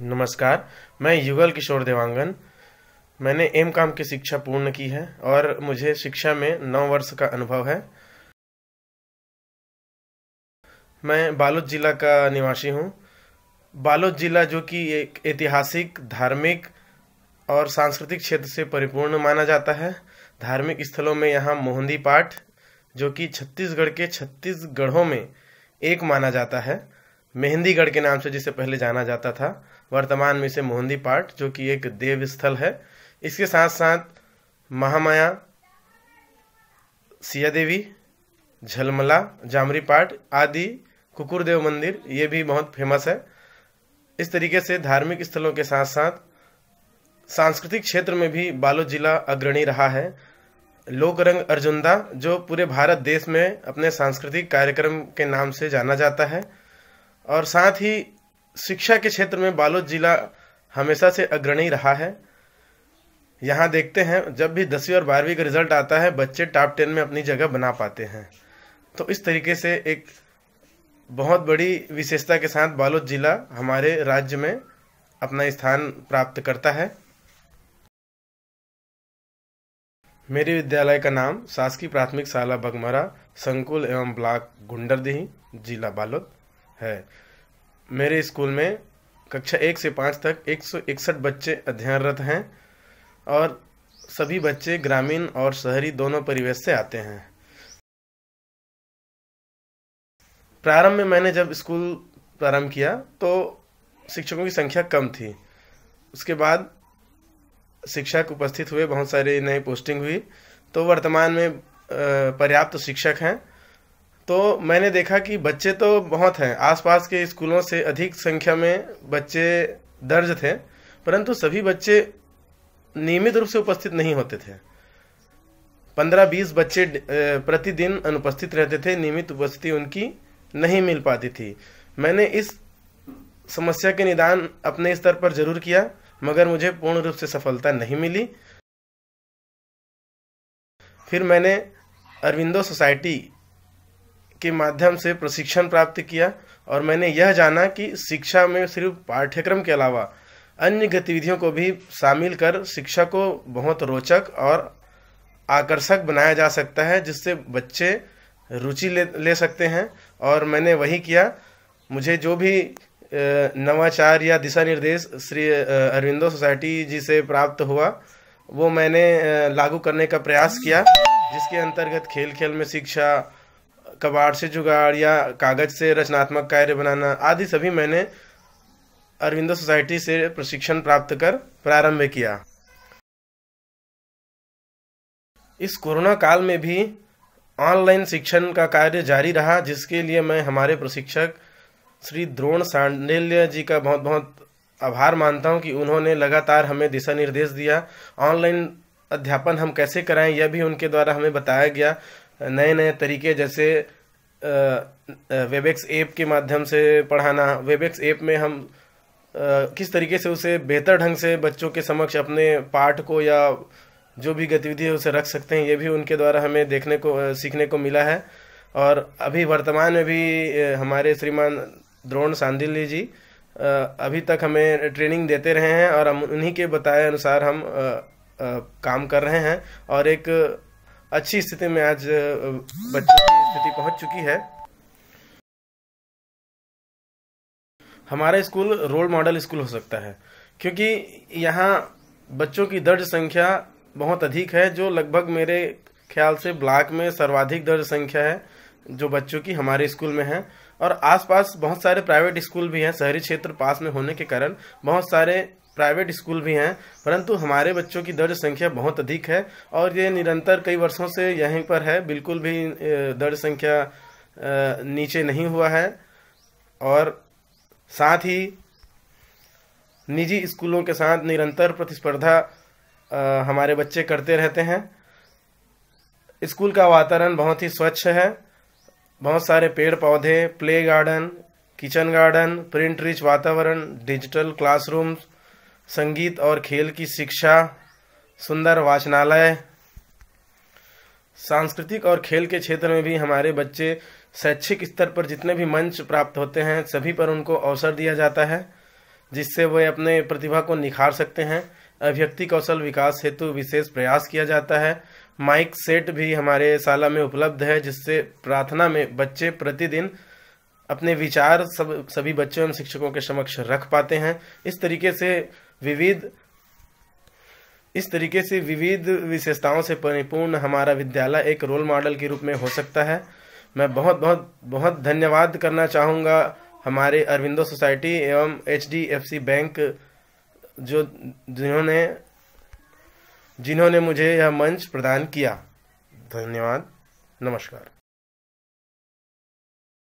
नमस्कार मैं युगल किशोर देवांगन मैंने एम काम की शिक्षा पूर्ण की है और मुझे शिक्षा में नौ वर्ष का अनुभव है मैं बालोद जिला का निवासी हूँ बालोद जिला जो कि एक ऐतिहासिक धार्मिक और सांस्कृतिक क्षेत्र से परिपूर्ण माना जाता है धार्मिक स्थलों में यहाँ मोहंदी पाठ जो कि छत्तीसगढ़ के छत्तीसगढ़ों में एक माना जाता है मेहंदीगढ़ के नाम से जिसे पहले जाना जाता था वर्तमान में इसे मोहंदी पाट जो कि एक देव स्थल है इसके साथ साथ महामाया सिया देवी झलमला जामरी पाट आदि कुकुरदेव मंदिर ये भी बहुत फेमस है इस तरीके से धार्मिक स्थलों के साथ साथ सांस्कृतिक क्षेत्र में भी बालोद जिला अग्रणी रहा है लोक रंग अर्जुंदा जो पूरे भारत देश में अपने सांस्कृतिक कार्यक्रम के नाम से जाना जाता है और साथ ही शिक्षा के क्षेत्र में बालोद जिला हमेशा से अग्रणी रहा है यहाँ देखते हैं जब भी दसवीं और बारहवीं का रिजल्ट आता है बच्चे टॉप टेन में अपनी जगह बना पाते हैं तो इस तरीके से एक बहुत बड़ी विशेषता के साथ बालोद जिला हमारे राज्य में अपना स्थान प्राप्त करता है मेरे विद्यालय का नाम शासकीय प्राथमिक शाला बगमरा संकुल एवं ब्लॉक गुंडरदेही जिला बालोद है मेरे स्कूल में कक्षा एक से पाँच तक एक सौ इकसठ बच्चे अध्ययनरत हैं और सभी बच्चे ग्रामीण और शहरी दोनों परिवेश से आते हैं प्रारंभ में मैंने जब स्कूल प्रारंभ किया तो शिक्षकों की संख्या कम थी उसके बाद शिक्षक उपस्थित हुए बहुत सारे नए पोस्टिंग हुई तो वर्तमान में पर्याप्त तो शिक्षक हैं तो मैंने देखा कि बच्चे तो बहुत हैं आसपास के स्कूलों से अधिक संख्या में बच्चे दर्ज थे परंतु सभी बच्चे नियमित रूप से उपस्थित नहीं होते थे पंद्रह बीस बच्चे प्रतिदिन अनुपस्थित रहते थे नियमित उपस्थिति उनकी नहीं मिल पाती थी मैंने इस समस्या के निदान अपने स्तर पर जरूर किया मगर मुझे पूर्ण रूप से सफलता नहीं मिली फिर मैंने अरविंदो सोसाइटी के माध्यम से प्रशिक्षण प्राप्त किया और मैंने यह जाना कि शिक्षा में सिर्फ पाठ्यक्रम के अलावा अन्य गतिविधियों को भी शामिल कर शिक्षा को बहुत रोचक और आकर्षक बनाया जा सकता है जिससे बच्चे रुचि ले ले सकते हैं और मैंने वही किया मुझे जो भी नवाचार या दिशा निर्देश श्री अरविंदो सोसाइटी जी से प्राप्त हुआ वो मैंने लागू करने का प्रयास किया जिसके अंतर्गत खेल खेल में शिक्षा कबाड़ से जुगाड़ या कागज से रचनात्मक कार्य बनाना आदि सभी मैंने अरविंदो सोसाइटी से प्रशिक्षण प्राप्त कर प्रारंभ किया इस कोरोना काल में भी ऑनलाइन शिक्षण का कार्य जारी रहा जिसके लिए मैं हमारे प्रशिक्षक श्री द्रोण सांडेल्य जी का बहुत बहुत आभार मानता हूँ कि उन्होंने लगातार हमें दिशा निर्देश दिया ऑनलाइन अध्यापन हम कैसे कराएं यह भी उनके द्वारा हमें बताया गया नए नए तरीके जैसे वेबेक्स ऐप के माध्यम से पढ़ाना वेबेक्स ऐप में हम किस तरीके से उसे बेहतर ढंग से बच्चों के समक्ष अपने पाठ को या जो भी गतिविधि है उसे रख सकते हैं ये भी उनके द्वारा हमें देखने को सीखने को मिला है और अभी वर्तमान में भी हमारे श्रीमान द्रोण सांदिल्य जी अभी तक हमें ट्रेनिंग देते रहे हैं और हम उन्हीं के बताए अनुसार हम काम कर रहे हैं और एक अच्छी स्थिति में आज बच्चों की स्थिति पहुंच चुकी है हमारा स्कूल रोल मॉडल स्कूल हो सकता है क्योंकि यहाँ बच्चों की दर्ज संख्या बहुत अधिक है जो लगभग मेरे ख्याल से ब्लॉक में सर्वाधिक दर्ज संख्या है जो बच्चों की हमारे स्कूल में है और आसपास बहुत सारे प्राइवेट स्कूल भी हैं शहरी क्षेत्र पास में होने के कारण बहुत सारे प्राइवेट स्कूल भी हैं परंतु हमारे बच्चों की दर्ज संख्या बहुत अधिक है और ये निरंतर कई वर्षों से यहीं पर है बिल्कुल भी दर्ज संख्या नीचे नहीं हुआ है और साथ ही निजी स्कूलों के साथ निरंतर प्रतिस्पर्धा हमारे बच्चे करते रहते हैं स्कूल का वातावरण बहुत ही स्वच्छ है बहुत सारे पेड़ पौधे play garden kitchen garden print rich वातावरण डिजिटल क्लासरूम्स संगीत और खेल की शिक्षा सुंदर वाचनालय सांस्कृतिक और खेल के क्षेत्र में भी हमारे बच्चे शैक्षिक स्तर पर जितने भी मंच प्राप्त होते हैं सभी पर उनको अवसर दिया जाता है जिससे वे अपने प्रतिभा को निखार सकते हैं अभिव्यक्ति कौशल विकास हेतु विशेष प्रयास किया जाता है माइक सेट भी हमारे शाला में उपलब्ध है जिससे प्रार्थना में बच्चे प्रतिदिन अपने विचार सब सभी बच्चों एवं शिक्षकों के समक्ष रख पाते हैं इस तरीके से विविध इस तरीके से विविध विशेषताओं से परिपूर्ण हमारा विद्यालय एक रोल मॉडल के रूप में हो सकता है मैं बहुत बहुत बहुत धन्यवाद करना चाहूँगा हमारे अरविंदो सोसाइटी एवं एच बैंक जो जिन्होंने जिन्होंने मुझे यह मंच प्रदान किया धन्यवाद नमस्कार